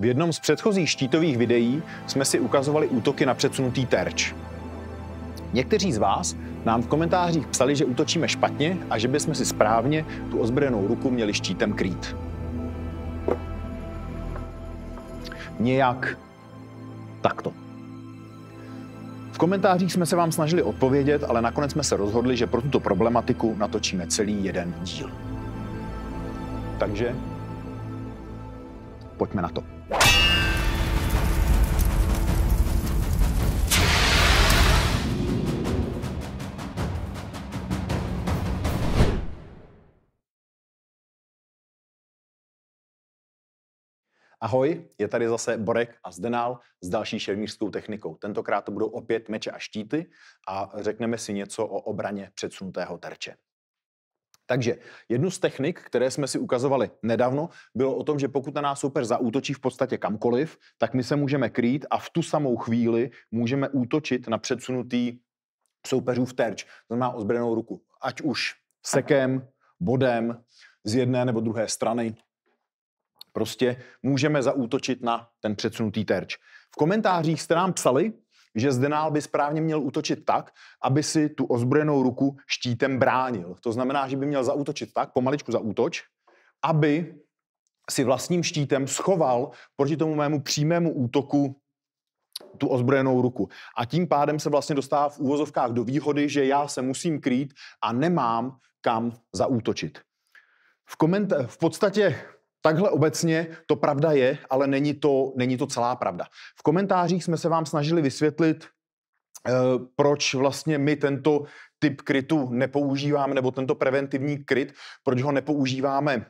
V jednom z předchozích štítových videí jsme si ukazovali útoky na předsunutý terč. Někteří z vás nám v komentářích psali, že útočíme špatně a že bychom si správně tu ozbrojenou ruku měli štítem krýt. Nějak takto. V komentářích jsme se vám snažili odpovědět, ale nakonec jsme se rozhodli, že pro tuto problematiku natočíme celý jeden díl. Takže Pojďme na to. Ahoj, je tady zase Borek a Zdenál s další šermířskou technikou. Tentokrát to budou opět meče a štíty a řekneme si něco o obraně předsunutého terče. Takže jednu z technik, které jsme si ukazovali nedávno, bylo o tom, že pokud na nás super zaútočí v podstatě kamkoliv, tak my se můžeme krýt a v tu samou chvíli můžeme útočit na předsunutý soupeřův terč, to znamená ozbrojenou ruku. Ať už sekem, bodem, z jedné nebo druhé strany. Prostě můžeme zaútočit na ten předsunutý terč. V komentářích jste nám psali, že Zdenál by správně měl útočit tak, aby si tu ozbrojenou ruku štítem bránil. To znamená, že by měl zaútočit tak, pomaličku zaútoč, aby si vlastním štítem schoval proti tomu mému přímému útoku tu ozbrojenou ruku. A tím pádem se vlastně dostává v úvozovkách do výhody, že já se musím krýt a nemám kam zaútočit. V, koment- v podstatě Takhle obecně to pravda je, ale není to, není to celá pravda. V komentářích jsme se vám snažili vysvětlit, eh, proč vlastně my tento typ krytu nepoužíváme, nebo tento preventivní kryt, proč ho nepoužíváme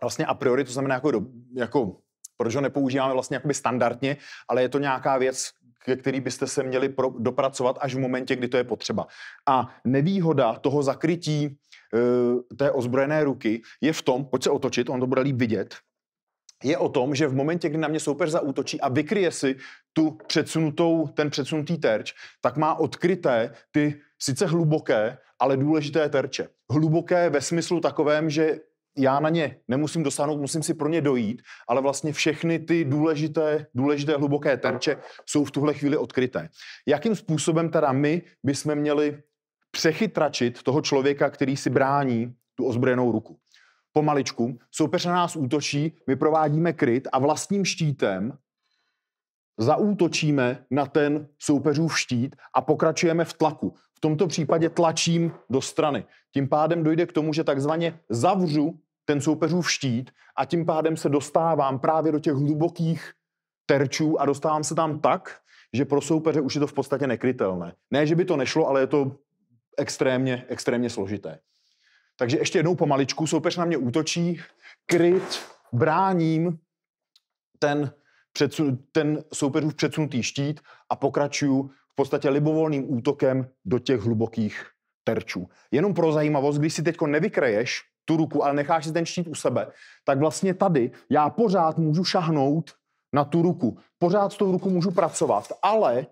vlastně a priori, to znamená jako, jako proč ho nepoužíváme vlastně jakoby standardně, ale je to nějaká věc, ke který byste se měli pro, dopracovat až v momentě, kdy to je potřeba. A nevýhoda toho zakrytí Eh, té ozbrojené ruky je v tom, pojď se otočit, on to bude líp vidět, je o tom, že v momentě, kdy na mě soupeř zaútočí a vykryje si tu předsunutou, ten předsunutý terč, tak má odkryté ty sice hluboké, ale důležité terče. Hluboké ve smyslu takovém, že já na ně nemusím dosáhnout, musím si pro ně dojít, ale vlastně všechny ty důležité, důležité hluboké terče jsou v tuhle chvíli odkryté. Jakým způsobem teda my bychom měli přechytračit toho člověka, který si brání tu ozbrojenou ruku. Pomaličku, soupeř na nás útočí, my provádíme kryt a vlastním štítem zaútočíme na ten soupeřův štít a pokračujeme v tlaku. V tomto případě tlačím do strany. Tím pádem dojde k tomu, že takzvaně zavřu ten soupeřův štít a tím pádem se dostávám právě do těch hlubokých terčů a dostávám se tam tak, že pro soupeře už je to v podstatě nekrytelné. Ne, že by to nešlo, ale je to extrémně, extrémně složité. Takže ještě jednou pomaličku, soupeř na mě útočí, kryt, bráním ten, předsun, ten soupeřův předsunutý štít a pokračuju v podstatě libovolným útokem do těch hlubokých terčů. Jenom pro zajímavost, když si teď nevykreješ tu ruku, ale necháš si ten štít u sebe, tak vlastně tady já pořád můžu šahnout na tu ruku. Pořád s tou ruku můžu pracovat, ale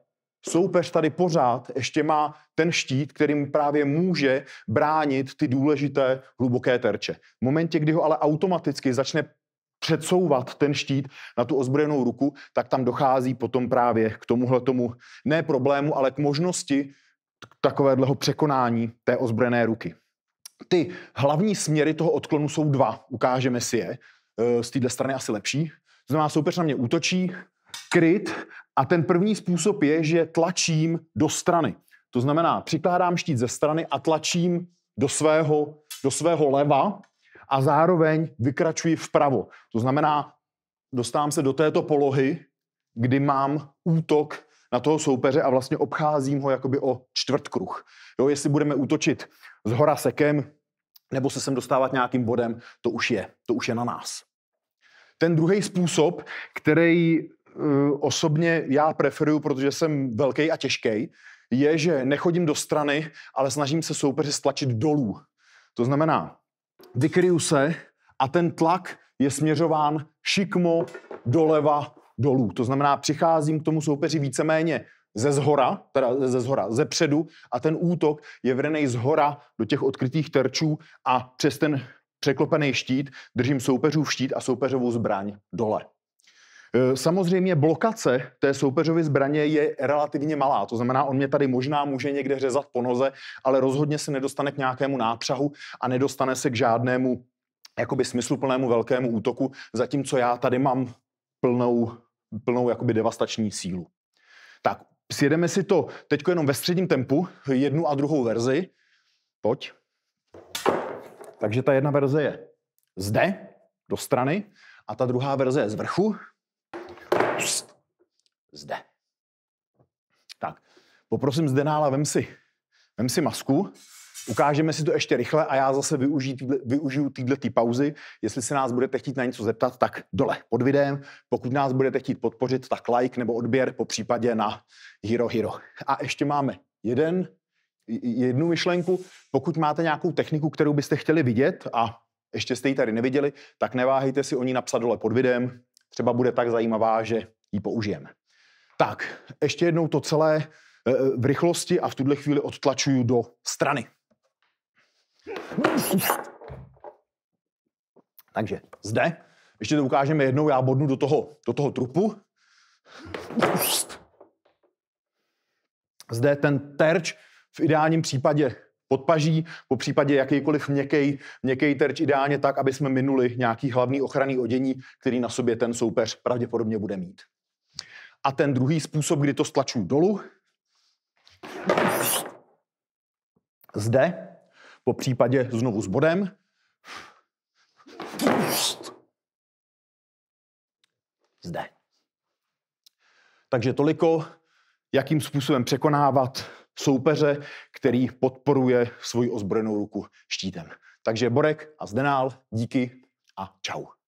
Soupeř tady pořád ještě má ten štít, kterým právě může bránit ty důležité hluboké terče. V momentě, kdy ho ale automaticky začne předsouvat ten štít na tu ozbrojenou ruku, tak tam dochází potom právě k tomuhle tomu ne problému, ale k možnosti takového překonání té ozbrojené ruky. Ty hlavní směry toho odklonu jsou dva, ukážeme si je. E, z téhle strany asi lepší. To znamená, soupeř na mě útočí, kryt a ten první způsob je, že tlačím do strany. To znamená, přikládám štít ze strany a tlačím do svého, do svého leva a zároveň vykračuji vpravo. To znamená, dostávám se do této polohy, kdy mám útok na toho soupeře a vlastně obcházím ho jakoby o čtvrtkruh. Jo, jestli budeme útočit z hora sekem, nebo se sem dostávat nějakým bodem, to už je, to už je na nás. Ten druhý způsob, který Eh, osobně já preferuju, protože jsem velký a těžký, je, že nechodím do strany, ale snažím se soupeře stlačit dolů. To znamená, vykryju se a ten tlak je směřován šikmo doleva dolů. To znamená, přicházím k tomu soupeři víceméně ze zhora, teda ze zhora, ze předu a ten útok je vrený z hora do těch odkrytých terčů a přes ten překlopený štít držím soupeřů štít a soupeřovou zbraň dole. Eh, samozřejmě blokace té soupeřovy zbraně je relativně malá. To znamená, on mě tady možná může někde řezat po noze, ale rozhodně se nedostane k nějakému nápřahu a nedostane se k žádnému jakoby smysluplnému velkému útoku, zatímco já tady mám plnou, plnou jakoby devastační sílu. Tak, sjedeme si to teď jenom ve středním tempu, jednu a druhou verzi. Pojď. Takže ta jedna verze je zde, do strany, a ta druhá verze je z vrchu, zde. Tak, poprosím nála vem si, vem si masku. Ukážeme si to ještě rychle a já zase využiju týhle tý pauzy. Jestli se nás budete chtít na něco zeptat, tak dole pod videem. Pokud nás budete chtít podpořit, tak like nebo odběr, po případě na Hero Hero. A ještě máme jeden, jednu myšlenku. Pokud máte nějakou techniku, kterou byste chtěli vidět a ještě jste ji tady neviděli, tak neváhejte si o ní napsat dole pod videem třeba bude tak zajímavá, že ji použijeme. Tak, ještě jednou to celé eh, eh, v rychlosti a v tuhle chvíli odtlačuju do strany. Takže zde, ještě to ukážeme jednou, já bodnu do toho, do toho trupu. Zde ten terč v ideálním případě podpaží, po případě jakýkoliv měkký, měkký terč ideálně tak, aby jsme minuli nějaký hlavní ochranný odění, který na sobě ten soupeř pravděpodobně bude mít. A ten druhý způsob, kdy to stlaču dolů, zde, po případě znovu s bodem, zde. Takže toliko, jakým způsobem překonávat soupeře, který podporuje svoji ozbrojenou ruku štítem. Takže Borek a Zdenál, díky a čau.